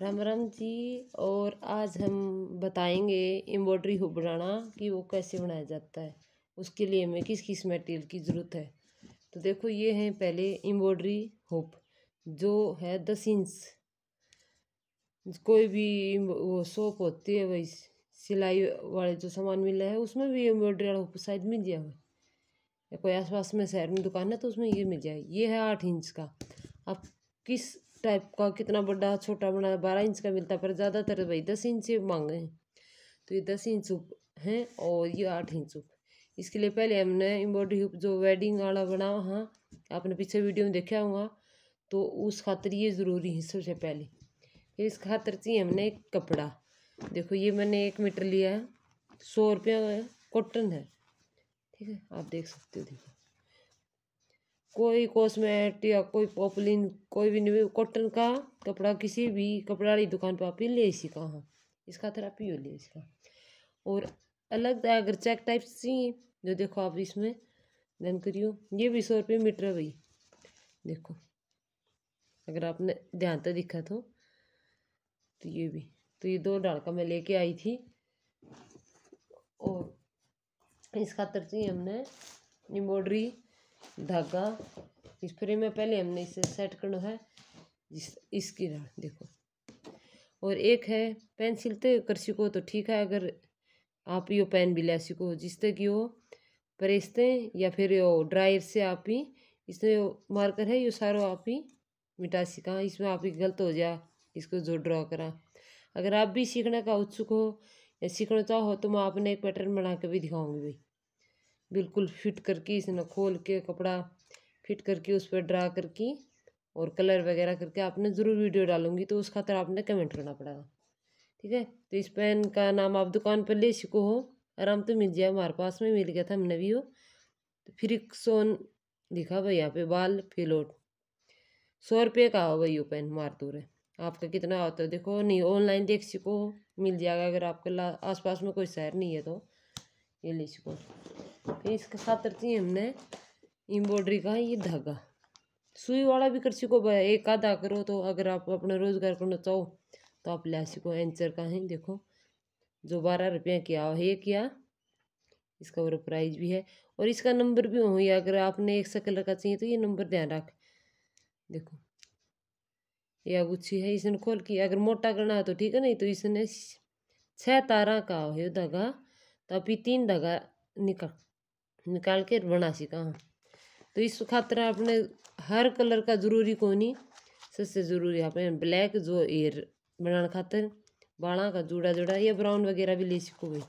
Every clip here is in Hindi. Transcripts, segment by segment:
राम राम जी और आज हम बताएंगे एम्ब्रॉयडरी हुक बनाना कि वो कैसे बनाया जाता है उसके लिए हमें किस किस मटेरियल की ज़रूरत है तो देखो ये है पहले एम्ब्रॉयडरी होप जो है दस इंच कोई भी वो सोप होती है वही सिलाई वाले जो सामान मिला है उसमें भी एम्ब्रॉयडरी वाला होप शायद मिल जाए या कोई आसपास में शहर में दुकान है तो उसमें ये मिल जाए ये है आठ इंच का अब किस टाइप का कितना बड़ा छोटा बना बारह इंच का मिलता पर ज़्यादातर भाई दस इंच मांगे हैं तो ये दस इंच उप हैं और ये आठ इंच ऊप इसके लिए पहले हमने एम्ब्रॉयडरी हुप जो वेडिंग वाला बना हुआ हाँ, आपने पीछे वीडियो में देखा होगा तो उस खातर ये ज़रूरी है सबसे पहले फिर इस खातर चाहिए हमने एक कपड़ा देखो ये मैंने एक मीटर लिया है सौ रुपया कॉटन है ठीक है आप देख सकते हो देखो कोई कॉस्मेट या कोई पॉपलिन कोई भी कॉटन का कपड़ा किसी भी कपड़ा वाली दुकान पर आप ही ले सीखा हाँ इसका थेरापी हो ले इसका और अलग अगर चेक टाइप सी जो देखो आप इसमें डन करियो ये भी सौ रुपये मीटर है भाई देखो अगर आपने ध्यान तो दिखा तो तो ये भी तो ये दो डाल का मैं लेके आई थी और इस खातर चाहिए हमने एम्ब्रॉयडरी धागा इस फ्रेम में पहले हमने इसे सेट करना है इस इसकी देखो और एक है पेंसिल तो कर सको तो ठीक है अगर आप यो पेन भी ले सको जिससे कि वो हैं या फिर यो ड्रायर से आप ही इसमें मार्कर है यो सारो आप ही मिटा सीखा इसमें आप ही गलत हो जा इसको जो ड्रॉ करा अगर आप भी सीखने का उत्सुक हो या सीखना चाहो तो मैं आपने एक पैटर्न बना के भी दिखाऊंगी भाई बिल्कुल फिट करके इसने खोल के कपड़ा फिट करके उस पर ड्रा करके और कलर वगैरह करके आपने ज़रूर वीडियो डालूंगी तो उस खातर आपने कमेंट करना पड़ेगा ठीक है तो इस पेन का नाम आप दुकान पर ले सको हो आराम तो मिल जाए हमारे पास में मिल गया था हमने भी हो तो सोन लिखा भाई यहाँ पे बाल फिलोट सौ रुपये का हो भाई वो पेन मार दूर है आपका कितना होता है देखो नहीं ऑनलाइन देख सको मिल जाएगा अगर आपके आस पास में कोई शहर नहीं है तो ये ले सको फिर इसके साथ है हमने एम्ब्रॉयडरी का ये धागा सुई वाला भी कर सको एक आधा करो तो अगर आप अपना रोज़गार करना चाहो तो आप ले सको एंसर का है देखो जो बारह रुपये किया है क्या इसका और प्राइस भी है और इसका नंबर भी हो या अगर आपने एक सा कलर का चाहिए तो ये नंबर ध्यान रख देखो ये गुच्छी है इसने खोल की अगर मोटा करना है तो ठीक है नहीं तो इसने छः तारा का हो धागा तो अभी तीन धागा निकाल निकाल के बना हूँ तो इस खातर आपने हर कलर का जरूरी नहीं सबसे जरूरी आपने ब्लैक जो एयर बनाने खातर बाला का जूड़ा जूड़ा या ब्राउन वगैरह भी ले सको भाई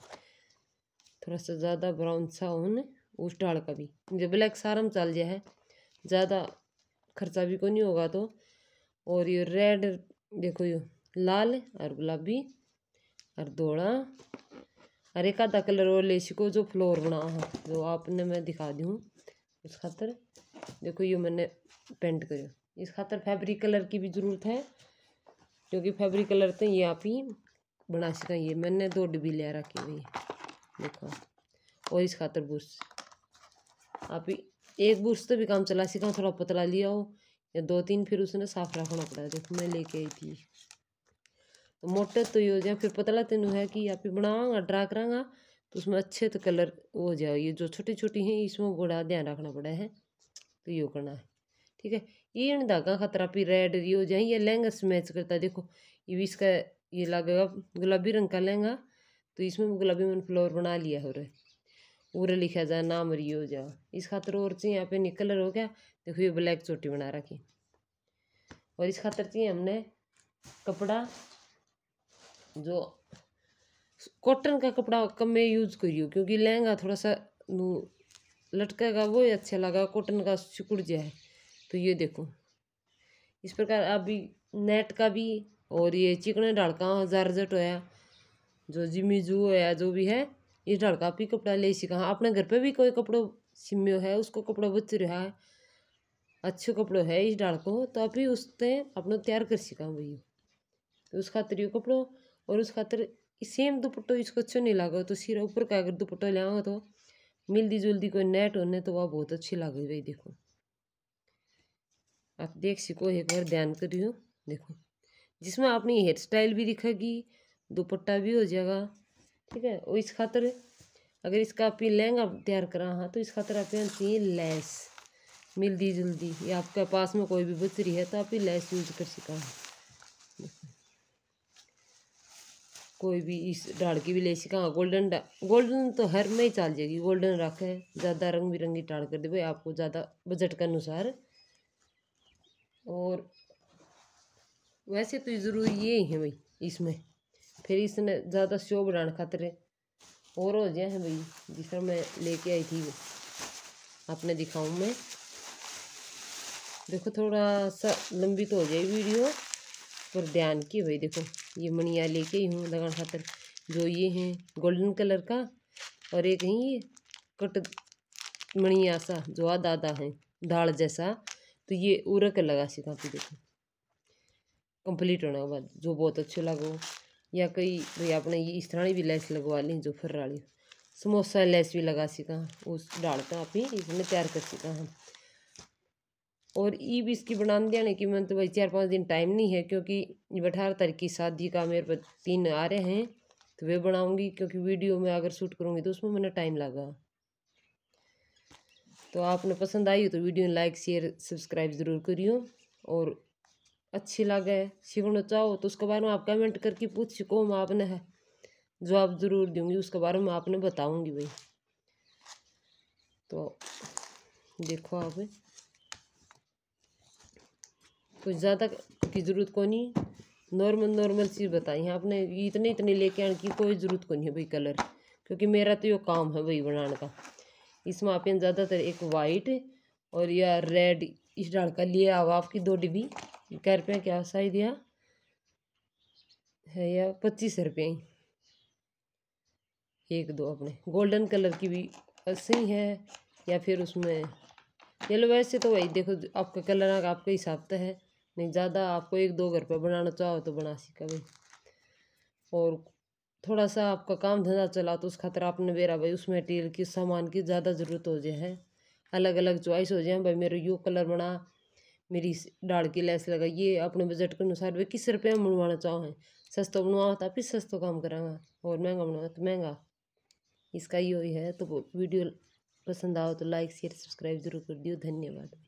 थोड़ा सा ज़्यादा ब्राउन सा हो न उस डाल का भी जो ब्लैक सारा में चल जाए ज़्यादा खर्चा भी को नहीं होगा तो और ये रेड देखो ये लाल और गुलाबी और धोड़ा हरे एक आधा कलर और ले सको जो फ्लोर बना हो जो आपने मैं दिखा दी हूँ इस खातर देखो ये मैंने पेंट करो इस खातर फैब्रिक कलर की भी ज़रूरत है क्योंकि फैब्रिक कलर तो ये आप ही बना सका ये मैंने दो डिब्बी ले रखी हुई है देखो और इस खातर बुरश आप ही एक बुरश तो भी काम चला सका थोड़ा पतला लिया हो या दो तीन फिर उसने साफ रखना पड़ा देखो मैं लेके आई थी मोटे तो ये हो जाए फिर पतला तेनू है कि आप बनावा ड्रा करांगा तो उसमें अच्छे तो कलर हो जाए ये जो छोटी छोटी हैं इसमें बड़ा ध्यान रखना पड़ा है तो यो करना है ठीक है ये इन धागा खतरा भी रेड ये हो जाए ये लहंगा से मैच करता है देखो ये भी इसका ये लगेगा गुलाबी रंग का लहंगा तो इसमें गुलाबी मैंने फ्लोर बना लिया हो रहा उरे लिखा जाए नाम और ये हो जाए इस खातर और चाहिए यहाँ पे निकलर हो गया देखो ये ब्लैक चोटी बना रखी और इस खातर चाहिए हमने कपड़ा जो कॉटन का कपड़ा कम में यूज करियो क्योंकि लहंगा थोड़ा सा लटकेगा वो ही अच्छा लगा कॉटन का सिकुड़ जाए तो ये देखो इस प्रकार अभी नेट का भी और ये चिकने ढड़का जारजट होया तो जो जिमी जू होया जो भी है ये ढड़का भी कपड़ा ले सीखा हाँ, अपने घर पे भी कोई कपड़ो सिम्यो है उसको कपड़ा बच रहा है अच्छो कपड़ो है इस ढड़को तो अभी उसने अपना तैयार कर सीखा वही तो उस खातर ये कपड़ो और उस खातर सेम दुपट्टो इसको अच्छो नहीं लागो तो सिर ऊपर का अगर दुपट्टो लियाओ तो मिलती जुलती कोई नेट होने तो वह बहुत अच्छी लागो भाई देखो आप देख सको एक बार ध्यान करियो देखो जिसमें अपनी हेयर स्टाइल भी दिखेगी दुपट्टा भी हो जाएगा ठीक है और इस खातर अगर इसका आप लहंगा तैयार करा हाँ तो इस खातर आप लैस मिलती जुलती या आपके पास में कोई भी बच है तो आप लैस यूज कर सका कोई भी इस ढाल की भी ले सका गोल्डन गोल्डन तो हर में ही चल जाएगी गोल्डन रख है ज़्यादा रंग बिरंगी ढाल कर दे भाई आपको ज़्यादा बजट के अनुसार और वैसे तो ज़रूरी ये ही है भाई इसमें फिर इसने ज़्यादा शो बढ़ाने खातर और हो जाए हैं भाई जिस तरह मैं लेके आई थी आपने दिखाऊँ मैं देखो थोड़ा सा लंबी तो हो जाएगी वीडियो पर ध्यान की भाई देखो ये मणिया लेके ही हूँ लगान खातर जो ये हैं गोल्डन कलर का और एक ही ये कट मणिया सा जो आधा आधा है दाल जैसा तो ये उरक लगा सी काफ़ी तो देखो कंप्लीट होने के बाद जो बहुत अच्छे लगो या कई भाई अपने ये इस तरह भी लैस लगवा ली जो फर्राली समोसा लैस भी लगा सीखा उस का आप ही इसमें तैयार कर सीखा हम और ई भी इसकी बना दिया कि मैं तो भाई चार पाँच दिन टाइम नहीं है क्योंकि अठारह तारीख की शादी का मेरे पर तीन आ रहे हैं तो वे बनाऊंगी क्योंकि वीडियो में अगर शूट करूँगी तो उसमें मैंने टाइम लगा तो आपने पसंद आई हो तो वीडियो लाइक शेयर सब्सक्राइब ज़रूर करियो और अच्छी लगे सीखना चाहो तो उसके बारे में आप कमेंट करके पूछ सको मैं आपने जवाब ज़रूर दूंगी उसके बारे में आपने बताऊंगी भाई तो देखो आप कुछ ज़्यादा की ज़रूरत को नहीं नॉर्मल नॉर्मल चीज़ बताई यहाँ आपने इतने इतने लेके आने की कोई ज़रूरत को नहीं है भाई कलर क्योंकि मेरा तो ये काम है भाई बनाने का इसमें आपने ज़्यादातर एक वाइट और या रेड इस डाल का लिया आओ आपकी दो डिब्बी क्या रुपया क्या साइज दिया है या पच्चीस रुपये ही एक दो अपने गोल्डन कलर की भी सही है या फिर उसमें येलो वैसे तो वही देखो आपका कलर आपके हिसाब से तो है नहीं ज़्यादा आपको एक दो घर पर बनाना चाहो तो बना सीखा भाई और थोड़ा सा आपका काम धंधा चला तो उस खातर आपने बेरा भाई उस मटेरियल की सामान की ज़्यादा ज़रूरत हो जाए अलग अलग चॉइस हो जाए भाई मेरा यू कलर बना मेरी डाल की लैस लगा ये अपने बजट के अनुसार वे किस रुपये में बनवाना है सस्ता बनवाओ तो आप ही सस्ता काम करांगा और महंगा बनवाओ तो महंगा इसका ये है तो वीडियो पसंद आओ तो लाइक शेयर सब्सक्राइब जरूर कर दियो धन्यवाद